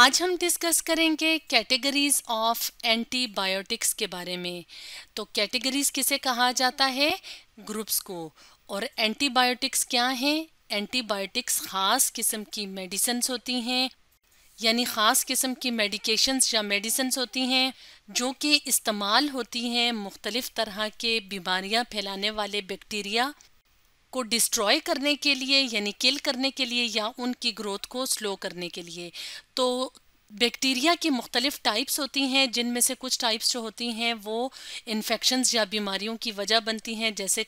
आज हम डिस्कस करेंगे कैटेगरीज ऑफ एंटीबायोटिक्स के बारे में तो कैटेगरीज किसे कहा जाता है ग्रुप्स को और एंटीबायोटिक्स क्या हैं एंटीबायोटिक्स ख़ास किस्म की मेडिसन्स होती हैं यानी ख़ास किस्म की मेडिकेशंस या मेडिसन्स होती हैं जो कि इस्तेमाल होती हैं मुख्तलिफ़ तरह के बीमारियां फैलाने वाले बैक्टीरिया को डिस्ट्रॉय करने के लिए यानी किल करने के लिए या उनकी ग्रोथ को स्लो करने के लिए तो बैक्टीरिया की मुख्तलिफ टाइप्स होती हैं जिनमें से कुछ टाइप्स जो होती हैं वो इन्फेक्शन या बीमारियों की वजह बनती हैं जैसे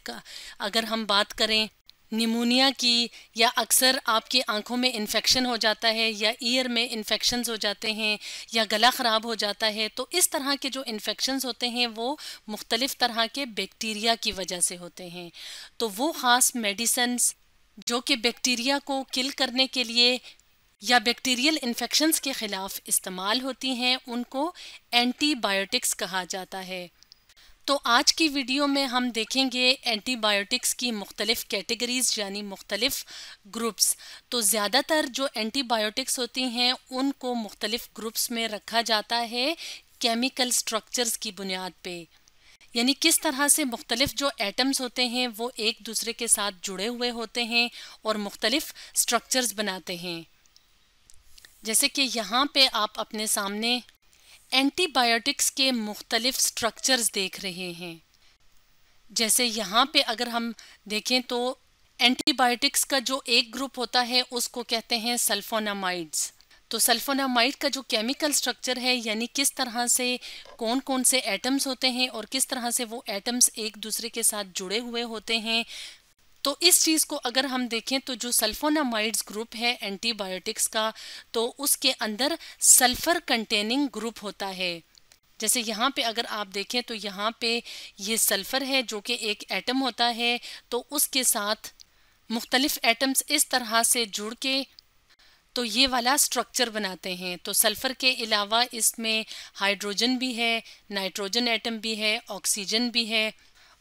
अगर हम बात करें निमोनिया की या अक्सर आपकी आंखों में इन्फेक्शन हो जाता है या ईयर में इन्फेक्शन हो जाते हैं या गला ख़राब हो जाता है तो इस तरह के जो इन्फेक्शन होते हैं वो मुख्तलिफ़ तरह के बैक्टीरिया की वजह से होते हैं तो वो ख़ास मेडिसन्स जो कि बैक्टीरिया को किल करने के लिए या बैक्टीरियल इन्फेक्शंस के ख़िलाफ़ इस्तेमाल होती हैं उनको एंटीबायोटिक्स कहा जाता है तो आज की वीडियो में हम देखेंगे एंटीबायोटिक्स की मुख्तलिफ कैटेगरीज यानी मुख्तलिफ ग्रुप्स तो ज़्यादातर जो एंटीबायोटिक्स होती हैं उनको मुख्तलिफ ग्रुप्स में रखा जाता है केमिकल स्ट्रक्चर्स की बुनियाद पे यानी किस तरह से मुख्तलिफ जो एटम्स होते हैं वो एक दूसरे के साथ जुड़े हुए होते हैं और मुख्तलिफ स्ट्रक्चर्स बनाते हैं जैसे कि यहाँ पे आप अपने सामने एंटीबायोटिक्स के मुख्तलिफ स्ट्रक्चर्स देख रहे हैं जैसे यहाँ पे अगर हम देखें तो एंटीबायोटिक्स का जो एक ग्रुप होता है उसको कहते हैं सल्फोनामाइड्स तो सल्फोनामाइड का जो केमिकल स्ट्रक्चर है यानी किस तरह से कौन कौन से एटम्स होते हैं और किस तरह से वो एटम्स एक दूसरे के साथ जुड़े हुए होते हैं तो इस चीज़ को अगर हम देखें तो जो सल्फोनामाइड्स ग्रुप है एंटीबायोटिक्स का तो उसके अंदर सल्फर कंटेनिंग ग्रुप होता है जैसे यहाँ पे अगर आप देखें तो यहाँ पे ये सल्फ़र है जो कि एक एटम होता है तो उसके साथ मुख्तलिफ़ एटम्स इस तरह से जुड़ के तो ये वाला स्ट्रक्चर बनाते हैं तो सल्फ़र के अलावा इसमें हाइड्रोजन भी है नाइट्रोजन एटम भी है ऑक्सीजन भी है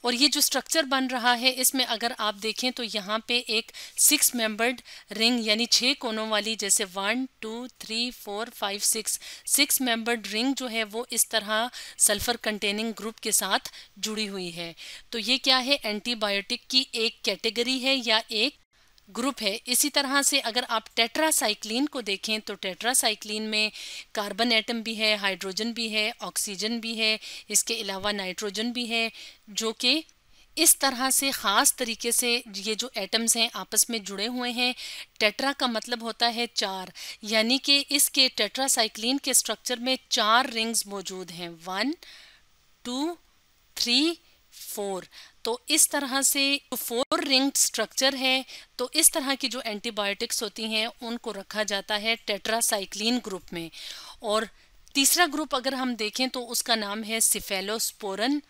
और ये जो स्ट्रक्चर बन रहा है इसमें अगर आप देखें तो यहाँ पे एक सिक्स मेंबर्ड रिंग यानी छः कोनों वाली जैसे one two three four five six six membered ring जो है वो इस तरह सल्फर कंटेनिंग ग्रुप के साथ जुड़ी हुई है तो ये क्या है एंटीबायोटिक की एक कैटेगरी है या एक ग्रुप है इसी तरह से अगर आप टेट्रासाइक्लिन को देखें तो टेट्रासाइक्लिन में कार्बन एटम भी है हाइड्रोजन भी है ऑक्सीजन भी है इसके अलावा नाइट्रोजन भी है जो कि इस तरह से ख़ास तरीके से ये जो एटम्स हैं आपस में जुड़े हुए हैं टेट्रा का मतलब होता है चार यानी कि इसके टेट्रासाइक्लिन के स्ट्रक्चर में चार रिंग्स मौजूद हैं वन टू थ्री फोर तो इस तरह से फोर रिंग्ड स्ट्रक्चर है तो इस तरह की जो एंटीबायोटिक्स होती हैं उनको रखा जाता है टेट्रासाइक्लिन ग्रुप में और तीसरा ग्रुप अगर हम देखें तो उसका नाम है सिफेलोस्पोरन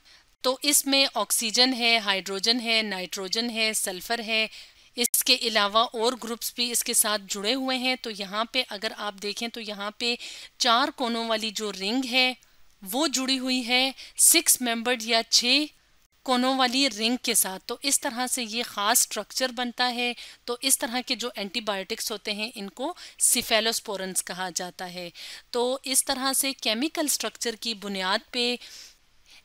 तो इसमें ऑक्सीजन है हाइड्रोजन है नाइट्रोजन है सल्फर है इसके अलावा और ग्रुप्स भी इसके साथ जुड़े हुए हैं तो यहाँ पे अगर आप देखें तो यहाँ पे चार कोनों वाली जो रिंग है वो जुड़ी हुई है सिक्स मेंबर्ड या छः कोनों वाली रिंग के साथ तो इस तरह से ये ख़ास स्ट्रक्चर बनता है तो इस तरह के जो एंटीबायोटिक्स होते हैं इनको सिफेलोस्पोरेंस कहा जाता है तो इस तरह से केमिकल स्ट्रक्चर की बुनियाद पे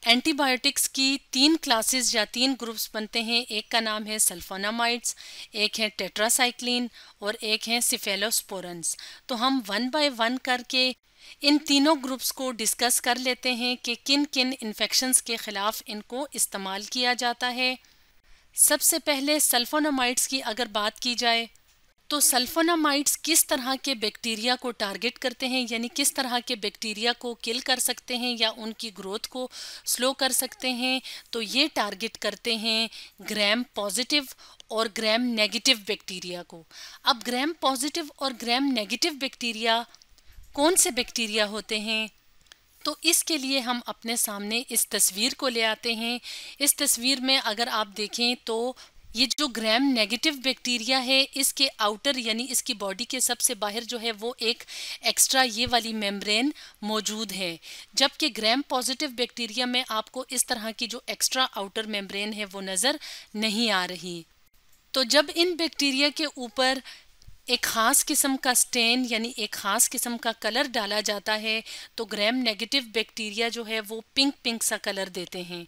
एंटीबायोटिक्स की तीन क्लासेस या तीन ग्रुप्स बनते हैं एक का नाम है सल्फोनामाइड्स एक है टेट्रासाइक्लिन और एक है सिफेलोस्पोरेंस तो हम वन बाय वन करके इन तीनों ग्रुप्स को डिस्कस कर लेते हैं कि किन किन इन्फेक्शंस के ख़िलाफ़ इनको इस्तेमाल किया जाता है सबसे पहले सल्फोनामाइड्स की अगर बात की जाए तो सल्फोनामाइड्स किस तरह के बैक्टीरिया को टारगेट करते हैं यानी किस तरह के बैक्टीरिया को किल कर सकते हैं या उनकी ग्रोथ को स्लो कर सकते हैं तो ये टारगेट करते हैं ग्रैम पॉजिटिव और ग्रैम नेगेटिव बैक्टीरिया को अब ग्रैम पॉजिटिव और ग्रैम नेगेटिव बैक्टीरिया कौन से बैक्टीरिया होते हैं तो इसके लिए हम अपने सामने इस तस्वीर को ले आते हैं इस तस्वीर में अगर आप देखें तो ये जो ग्रैम नेगेटिव बैक्टीरिया है इसके आउटर यानी इसकी बॉडी के सबसे बाहर जो है वो एक एक्स्ट्रा ये वाली मेम्ब्रेन मौजूद है जबकि ग्रैम पॉजिटिव बैक्टीरिया में आपको इस तरह की जो एक्स्ट्रा आउटर मेम्ब्रेन है वो नज़र नहीं आ रही तो जब इन बैक्टीरिया के ऊपर एक ख़ास किस्म का स्टेन यानी एक ख़ास किस्म का कलर डाला जाता है तो ग्रैम नेगेटिव बैक्टीरिया जो है वो पिंक पिंक सा कलर देते हैं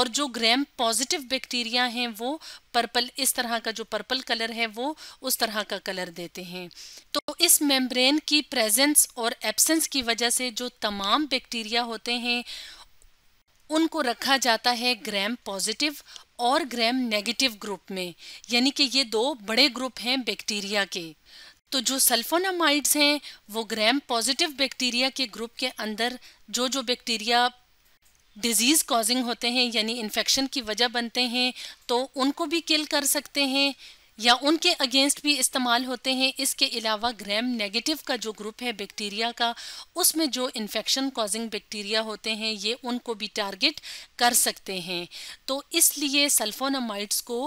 और जो ग्रैम पॉजिटिव बैक्टीरिया हैं वो पर्पल इस तरह का जो पर्पल कलर है वो उस तरह का कलर देते हैं तो इस मेम्ब्रेन की प्रेजेंस और एब्सेंस की वजह से जो तमाम बैक्टीरिया होते हैं उनको रखा जाता है ग्रैम पॉजिटिव और ग्रैम नेगेटिव ग्रुप में यानी कि ये दो बड़े ग्रुप हैं बैक्टीरिया के तो जो सल्फोनामाइड्स हैं वो ग्रैम पॉजिटिव बैक्टीरिया के ग्रुप के अंदर जो जो बैक्टीरिया डिजीज़ कॉजिंग होते हैं यानी इन्फेक्शन की वजह बनते हैं तो उनको भी किल कर सकते हैं या उनके अगेंस्ट भी इस्तेमाल होते हैं इसके अलावा ग्रैम नेगेटिव का जो ग्रुप है बैक्टीरिया का उसमें जो इन्फेक्शन कॉजिंग बैक्टीरिया होते हैं ये उनको भी टारगेट कर सकते हैं तो इसलिए सल्फोनामाइड्स को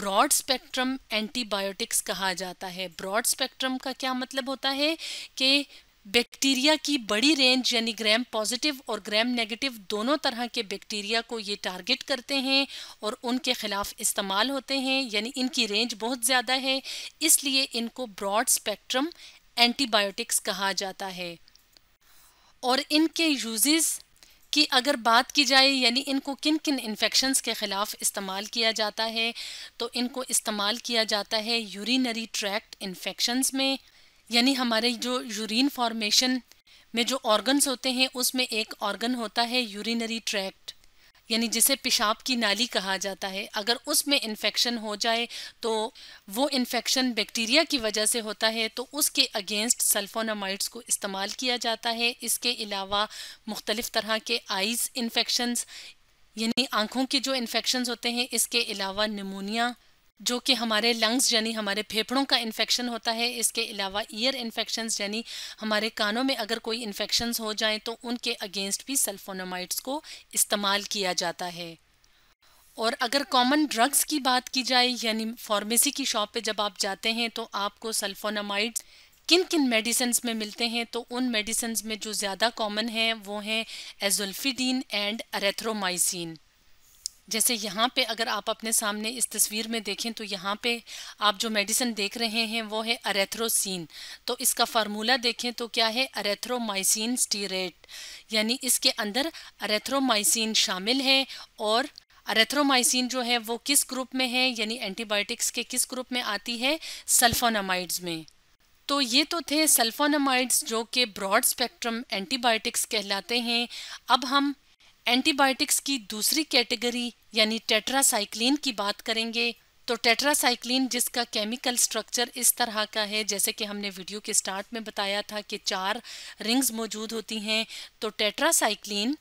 ब्रॉड स्पेक्ट्रम एंटीबायोटिक्स कहा जाता है ब्रॉड स्पेक्ट्रम का क्या मतलब होता है कि बैक्टीरिया की बड़ी रेंज यानी ग्रैम पॉजिटिव और ग्रैम नेगेटिव दोनों तरह के बैक्टीरिया को ये टारगेट करते हैं और उनके ख़िलाफ़ इस्तेमाल होते हैं यानी इनकी रेंज बहुत ज़्यादा है इसलिए इनको ब्रॉड स्पेक्ट्रम एंटीबायोटिक्स कहा जाता है और इनके यूजेस की अगर बात की जाए यानी इनको किन किन इन्फेक्शन्स के ख़िलाफ़ इस्तेमाल किया जाता है तो इनको इस्तेमाल किया जाता है यूरिनरी ट्रैक्ट इन्फेक्शन्स में यानी हमारे जो यूरिन फॉर्मेशन में जो ऑर्गन्स होते हैं उसमें एक ऑर्गन होता है यूरिनरी ट्रैक्ट यानी जिसे पेशाब की नाली कहा जाता है अगर उसमें इन्फेक्शन हो जाए तो वो इन्फेक्शन बैक्टीरिया की वजह से होता है तो उसके अगेंस्ट सल्फोनामाइड्स को इस्तेमाल किया जाता है इसके अलावा मुख्तलिफ़ तरह के आइज़ इन्फेक्शंस यानी आँखों के जो इन्फेक्शन होते हैं इसके अलावा निमोनिया जो कि हमारे लंग्स यानी हमारे फेफड़ों का इन्फेक्शन होता है इसके अलावा ईयर इन्फेक्शन यानी हमारे कानों में अगर कोई इन्फेक्शन हो जाएँ तो उनके अगेंस्ट भी सल्फोनामाइड्स को इस्तेमाल किया जाता है और अगर कॉमन ड्रग्स की बात की जाए यानी फार्मेसी की शॉप पे जब आप जाते हैं तो आपको सल्फोनामाइड्स किन किन मेडिसिन में मिलते हैं तो उन मेडिसिन में जो ज़्यादा कॉमन हैं वो हैं एजुल्फिडीन एंड अरेथ्रोमाइसिन जैसे यहाँ पे अगर आप अपने सामने इस तस्वीर में देखें तो यहाँ पे आप जो मेडिसिन देख रहे हैं वो है अरेथ्रोसिन तो इसका फार्मूला देखें तो क्या है अरेथ्रोमाइसिन स्टीरेट यानी इसके अंदर अरेथ्रोमाइसिन शामिल है और अरेथ्रोमाइसिन जो है वो किस ग्रुप में है यानी एंटीबायोटिक्स के किस ग्रुप में आती है सल्फोनामाइड्स में तो ये तो थे सल्फोनामाइड्स जो कि ब्रॉड स्पेक्ट्रम एंटीबायोटिक्स कहलाते हैं अब हम एंटीबायोटिक्स की दूसरी कैटेगरी यानी टेट्रासाइक्लिन की बात करेंगे तो टेट्रासाइक्लिन जिसका केमिकल स्ट्रक्चर इस तरह का है जैसे कि हमने वीडियो के स्टार्ट में बताया था कि चार रिंग्स मौजूद होती हैं तो टेट्रासाइक्लिन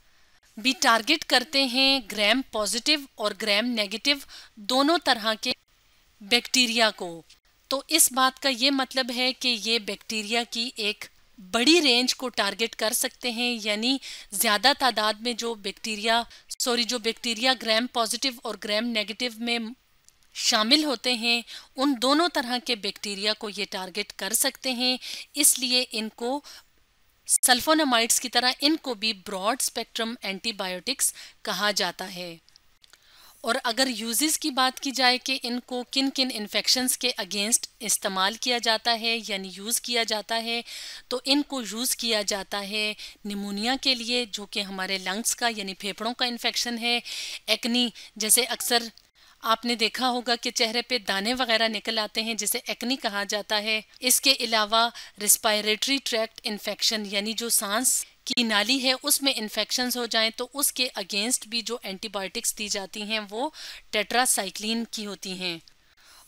भी टारगेट करते हैं ग्रैम पॉजिटिव और ग्रैम नेगेटिव दोनों तरह के बैक्टीरिया को तो इस बात का ये मतलब है कि ये बैक्टीरिया की एक बड़ी रेंज को टारगेट कर सकते हैं यानी ज़्यादा तादाद में जो बैक्टीरिया सॉरी जो बैक्टीरिया ग्रैम पॉजिटिव और ग्राम नेगेटिव में शामिल होते हैं उन दोनों तरह के बैक्टीरिया को ये टारगेट कर सकते हैं इसलिए इनको सल्फोनामाइड्स की तरह इनको भी ब्रॉड स्पेक्ट्रम एंटीबायोटिक्स कहा जाता है और अगर यूजेस की बात की जाए कि इनको किन किन इन्फेक्शंस के अगेंस्ट इस्तेमाल किया जाता है यानी यूज़ किया जाता है तो इनको यूज़ किया जाता है निमोनिया के लिए जो कि हमारे लंग्स का यानी फेफड़ों का इन्फेक्शन है एक्नी जैसे अक्सर आपने देखा होगा कि चेहरे पे दाने वगैरह निकल आते हैं जिसे एक्नी कहा जाता है इसके अलावा रिस्पायरेटरी ट्रैक्ट इन्फेक्शन यानी जो सांस की नाली है उसमें इन्फेक्शन हो जाएं तो उसके अगेंस्ट भी जो एंटीबायोटिक्स दी जाती हैं वो टेट्रासाइक्लिन की होती हैं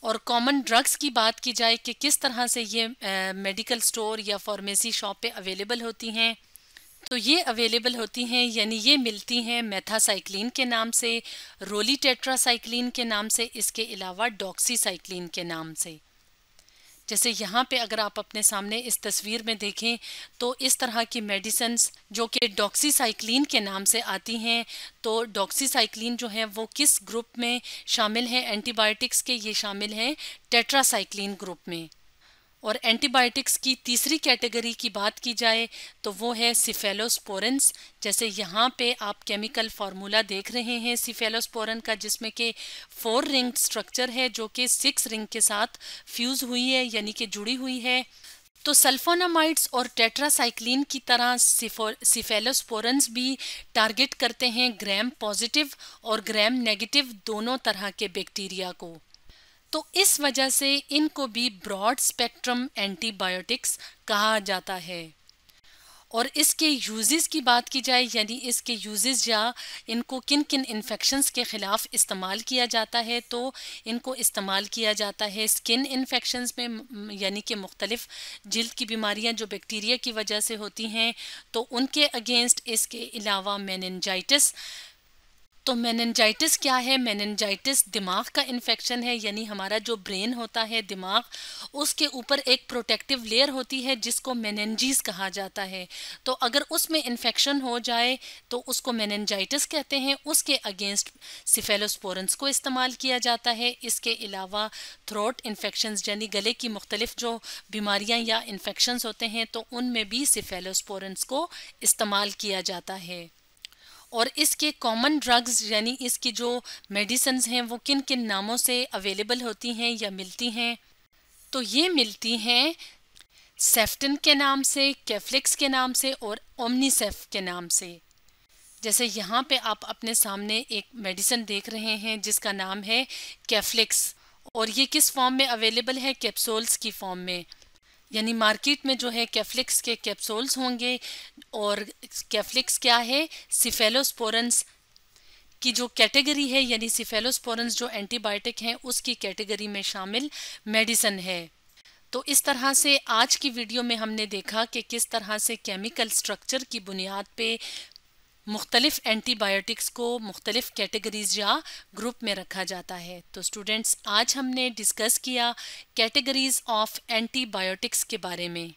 और कॉमन ड्रग्स की बात की जाए कि किस तरह से ये मेडिकल स्टोर या फार्मेसी शॉप पे अवेलेबल होती हैं तो ये अवेलेबल होती हैं यानी ये मिलती हैं मेथासाइक्लिन के नाम से रोली टेट्रासाइक्लिन के नाम से इसके अलावा डॉक्सीसाइक्लिन के नाम से जैसे यहाँ पे अगर आप अपने सामने इस तस्वीर में देखें तो इस तरह की मेडिसन्स जो कि डॉक्सीसाइक्लिन के नाम से आती हैं तो डॉक्सीसाइक्लिन जो है वो किस ग्रुप में शामिल हैं एंटीबायोटिक्स के ये शामिल हैं टेट्रासाइक्लिन ग्रुप में और एंटीबायोटिक्स की तीसरी कैटेगरी की बात की जाए तो वो है सिफेलोस्पोरेंस जैसे यहाँ पे आप केमिकल फार्मूला देख रहे हैं सिफेलोस्पोरन का जिसमें के फोर रिंग स्ट्रक्चर है जो कि सिक्स रिंग के साथ फ्यूज़ हुई है यानी कि जुड़ी हुई है तो सल्फोनामाइड्स और टेट्रासाइक्लिन की तरह सिफेलोस्पोरेंस भी टारगेट करते हैं ग्रैम पॉजिटिव और ग्रैम नेगेटिव दोनों तरह के बैक्टीरिया को तो इस वजह से इनको भी ब्रॉड स्पेक्ट्रम एंटीबायोटिक्स कहा जाता है और इसके यूजेस की बात की जाए यानी इसके यूजेस या इनको किन किन इन्फेक्शंस के ख़िलाफ़ इस्तेमाल किया जाता है तो इनको इस्तेमाल किया जाता है स्किन इन्फेक्शंस में यानी कि मुख्तलिफ़ जल्द की बीमारियां जो बैक्टीरिया की वजह से होती हैं तो उनके अगेंस्ट इसके अलावा मैनजाइटस तो मेनजाइटिस क्या है मेनजाइटिस दिमाग का इन्फेक्शन है यानी हमारा जो ब्रेन होता है दिमाग उसके ऊपर एक प्रोटेक्टिव लेयर होती है जिसको मेनजीज कहा जाता है तो अगर उसमें इन्फेक्शन हो जाए तो उसको मेनजाइटिस कहते हैं उसके अगेंस्ट सिफेलोस्पोरेंस को इस्तेमाल किया जाता है इसके अलावा थ्रोट इन्फेक्शन यानी गले की मुख्तलिफ जो बीमारियाँ या इन्फेक्शन होते हैं तो उनमें भी सिफेलोस्पोरेंस को इस्तेमाल किया जाता है और इसके कॉमन ड्रग्स यानी इसकी जो मेडिसन हैं वो किन किन नामों से अवेलेबल होती हैं या मिलती हैं तो ये मिलती हैं सेफ्टन के नाम से कैफ्लिक्स के नाम से और ओमनीसेफ के नाम से जैसे यहाँ पे आप अपने सामने एक मेडिसन देख रहे हैं जिसका नाम है कैफ्लिक्स और ये किस फॉर्म में अवेलेबल है कैप्सोल्स की फॉर्म में यानी मार्केट में जो है कैफ्लिक्स के कैप्सूल्स होंगे और कैफ्लिक्स क्या है सिफेलोस्पोरेंस की जो कैटेगरी है यानी सिफेलोस्पोरेंस जो एंटीबायोटिक हैं उसकी कैटेगरी में शामिल मेडिसन है तो इस तरह से आज की वीडियो में हमने देखा कि किस तरह से केमिकल स्ट्रक्चर की बुनियाद पे मुख्तलिफ़ एंटीबायोटिक्स को मुख्तलिफ़ कैटेगरीज या ग्रुप में रखा जाता है तो स्टूडेंट्स आज हमने डिस्कस किया कैटेगरीज ऑफ एंटीबायोटिक्स के बारे में